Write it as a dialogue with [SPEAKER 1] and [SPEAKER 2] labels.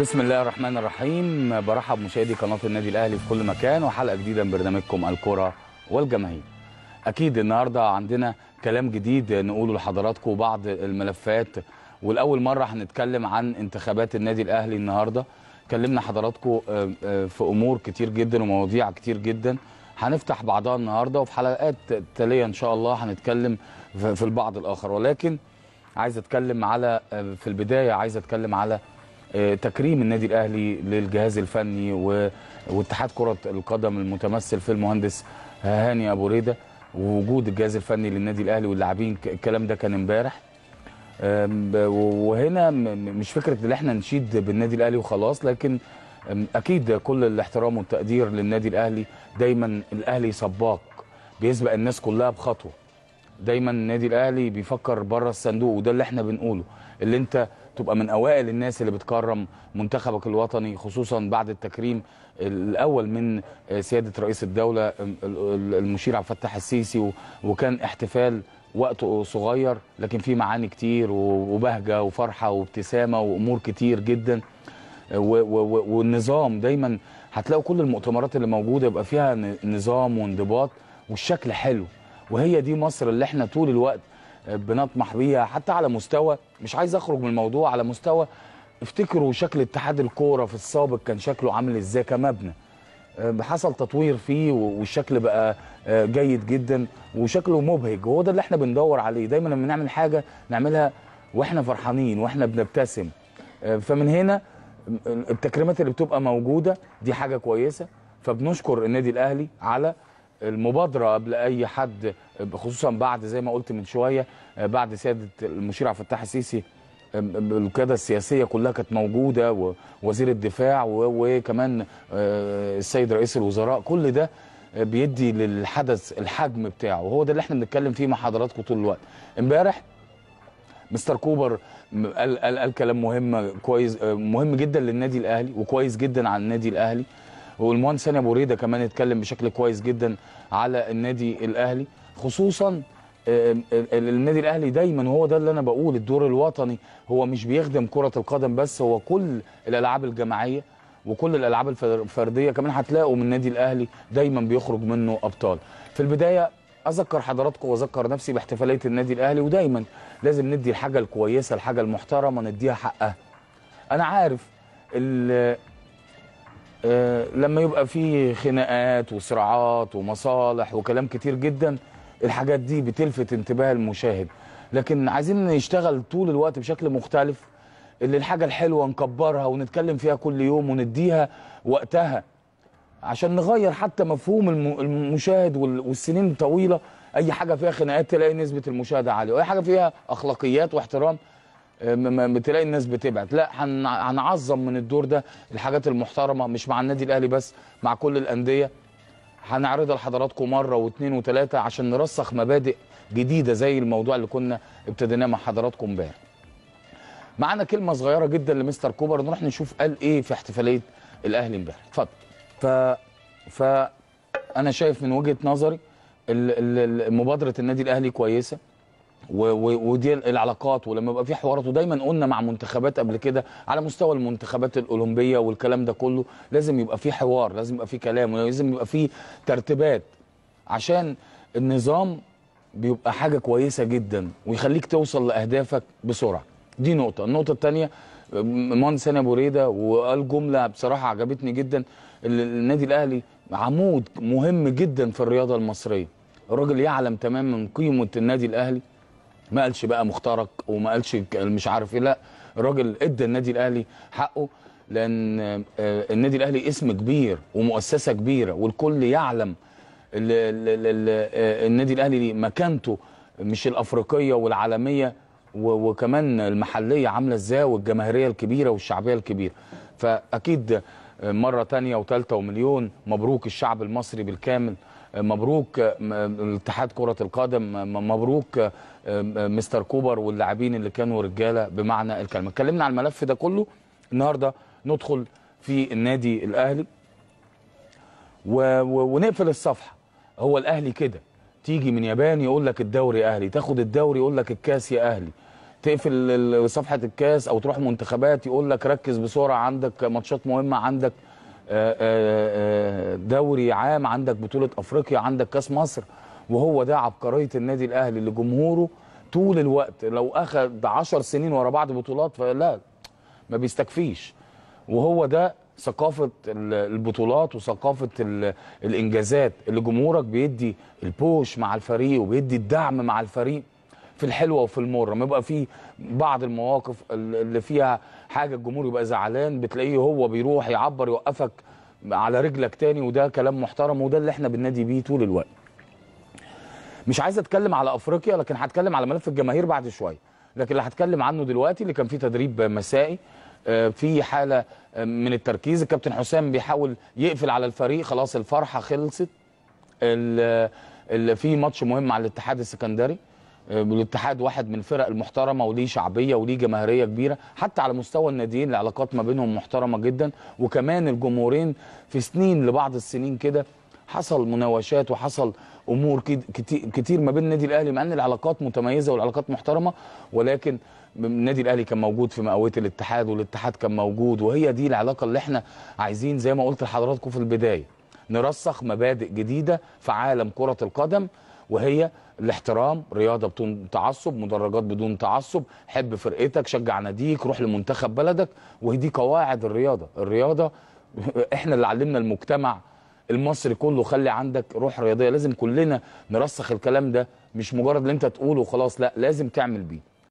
[SPEAKER 1] بسم الله الرحمن الرحيم برحب مشاهدي قناة النادي الأهلي في كل مكان وحلقة جديدة من برنامجكم الكرة والجماهير أكيد النهاردة عندنا كلام جديد نقوله لحضراتكم بعض الملفات والأول مرة هنتكلم عن انتخابات النادي الأهلي النهاردة كلمنا حضراتكم آه، آه، في أمور كتير جدا ومواضيع كتير جدا هنفتح بعضها النهاردة وفي حلقات تالية إن شاء الله هنتكلم في البعض الآخر ولكن عايز أتكلم على آه، في البداية عايز أتكلم على تكريم النادي الاهلي للجهاز الفني واتحاد كره القدم المتمثل في المهندس هاني ابو ريده ووجود الجهاز الفني للنادي الاهلي واللاعبين الكلام ده كان امبارح وهنا مش فكره ان احنا نشيد بالنادي الاهلي وخلاص لكن اكيد كل الاحترام والتقدير للنادي الاهلي دايما الاهلي سباق بيسبق الناس كلها بخطوه دايما النادي الاهلي بيفكر بره الصندوق وده اللي احنا بنقوله اللي انت تبقى من اوائل الناس اللي بتكرم منتخبك الوطني خصوصا بعد التكريم الاول من آه، سياده رئيس الدوله آه، المشير عبد الفتاح السيسي وكان احتفال وقته صغير لكن فيه معاني كتير وبهجه وفرحه وابتسامه وامور كتير جدا آه، والنظام دايما هتلاقوا كل المؤتمرات اللي موجوده يبقى فيها نظام وانضباط والشكل حلو وهي دي مصر اللي احنا طول الوقت بنطمح بيها حتى على مستوى مش عايز اخرج من الموضوع على مستوى افتكروا شكل اتحاد الكوره في السابق كان شكله عامل ازاي كمبنى آه، حصل تطوير فيه والشكل بقى آه، جيد جدا وشكله مبهج وهو ده اللي احنا بندور عليه دايما لما نعمل حاجه نعملها واحنا فرحانين واحنا بنبتسم آه، فمن هنا التكريمات اللي بتبقى موجوده دي حاجه كويسه فبنشكر النادي الاهلي على المبادره قبل اي حد خصوصا بعد زي ما قلت من شويه بعد سياده المشير عبد الفتاح السيسي القياده السياسيه كلها كانت موجوده ووزير الدفاع وكمان آه، السيد رئيس الوزراء كل ده بيدي للحدث الحجم بتاعه وهو ده اللي احنا بنتكلم فيه مع حضراتكم طول الوقت امبارح مستر كوبر قال, قال, قال كلام مهم كويس آه، مهم جدا للنادي الاهلي وكويس جدا على النادي الاهلي والمهندس ثاني ابو ريده كمان اتكلم بشكل كويس جدا على النادي الاهلي خصوصا النادي الاهلي دايما وهو ده اللي انا بقول الدور الوطني هو مش بيخدم كره القدم بس هو كل الالعاب الجماعيه وكل الالعاب الفرديه كمان هتلاقوا من النادي الاهلي دايما بيخرج منه ابطال في البدايه اذكر حضراتكم واذكر نفسي باحتفاليه النادي الاهلي ودايما لازم ندي الحاجه الكويسه الحاجه المحترمه نديها حقها انا عارف آه، لما يبقى في خناقات وصراعات ومصالح وكلام كتير جدا الحاجات دي بتلفت انتباه المشاهد لكن عايزين نشتغل طول الوقت بشكل مختلف اللي الحاجة الحلوة نكبرها ونتكلم فيها كل يوم ونديها وقتها عشان نغير حتى مفهوم المشاهد والسنين طويلة أي حاجة فيها خناقات تلاقي نسبة المشاهدة عالية وأي حاجة فيها أخلاقيات واحترام بتلاقي الناس بتبعت لا هنعظم من الدور ده الحاجات المحترمه مش مع النادي الاهلي بس مع كل الانديه هنعرضها لحضراتكم مره واثنين وثلاثه عشان نرسخ مبادئ جديده زي الموضوع اللي كنا ابتديناه مع حضراتكم امبارح معانا كلمه صغيره جدا لمستر كوبر نروح نشوف قال ايه في احتفاليه الاهلي امبارح اتفضل ف ف انا شايف من وجهه نظري مبادره النادي الاهلي كويسه ودي العلاقات ولما بقى في حوارات ودايما قلنا مع منتخبات قبل كده على مستوى المنتخبات الاولمبيه والكلام ده كله لازم يبقى في حوار لازم يبقى في كلام ولازم يبقى في ترتيبات عشان النظام بيبقى حاجه كويسه جدا ويخليك توصل لاهدافك بسرعه دي نقطه النقطه الثانيه مان سنة بوريده وقال جمله بصراحه عجبتني جدا النادي الاهلي عمود مهم جدا في الرياضه المصريه الراجل يعلم تماما قيمه النادي الاهلي ما قالش بقى مختارك وما قالش مش عارف ايه لا الراجل ادى النادي الاهلي حقه لان آه، النادي الاهلي اسم كبير ومؤسسه كبيره والكل يعلم آه، النادي الاهلي مكانته مش الافريقيه والعالميه وكمان المحليه عامله ازاي والجماهيريه الكبيره والشعبيه الكبيره فاكيد مرة تانية وتالتة ومليون مبروك الشعب المصري بالكامل مبروك اتحاد كرة القدم مبروك مستر كوبر واللاعبين اللي كانوا رجالة بمعنى الكلمة اتكلمنا على الملف ده كله النهاردة ندخل في النادي الأهلي و... و... ونقفل الصفحة هو الأهلي كده تيجي من يابان يقول لك الدوري أهلي تاخد الدوري يقول لك الكاس يا أهلي تقفل صفحه الكاس او تروح منتخبات يقول لك ركز بسرعه عندك ماتشات مهمه عندك آه، آه، آه، دوري عام عندك بطوله افريقيا عندك كاس مصر وهو ده عبقريه النادي الاهلي اللي جمهوره طول الوقت لو اخذ 10 سنين ورا بعض بطولات فلا ما بيستكفيش وهو ده ثقافه البطولات وثقافه الانجازات اللي جمهورك بيدي البوش مع الفريق وبيدي الدعم مع الفريق في الحلوه وفي المره ما يبقى في بعض المواقف اللي فيها حاجه الجمهور يبقى زعلان بتلاقيه هو بيروح يعبر يوقفك على رجلك تاني وده كلام محترم وده اللي احنا بننادي بيه طول الوقت مش عايز اتكلم على افريقيا لكن هتكلم على ملف الجماهير بعد شويه لكن اللي هتكلم عنه دلوقتي اللي كان فيه تدريب مسائي آه، في حاله آه، من التركيز الكابتن حسام بيحاول يقفل على الفريق خلاص الفرحه خلصت في ماتش مهم على الاتحاد السكندري آه، الاتحاد واحد من الفرق المحترمه وليه شعبيه وليه جماهيريه كبيره حتى على مستوى الناديين العلاقات ما بينهم محترمه جدا وكمان الجمهورين في سنين لبعض السنين كده حصل مناوشات وحصل امور كتير ما بين النادي الاهلي مع ان العلاقات متميزه والعلاقات محترمه ولكن النادي الاهلي كان موجود في مقاويه الاتحاد والاتحاد كان موجود وهي دي العلاقه اللي احنا عايزين زي ما قلت لحضراتكم في البدايه نرسخ مبادئ جديده في عالم كره القدم وهي الاحترام رياضه بدون تعصب مدرجات بدون تعصب حب فرقتك شجع ناديك روح لمنتخب بلدك ودي قواعد الرياضه الرياضه احنا اللي علمنا المجتمع المصري كله خلي عندك روح رياضيه لازم كلنا نرسخ الكلام ده مش مجرد اللي انت تقوله وخلاص لا لازم تعمل بيه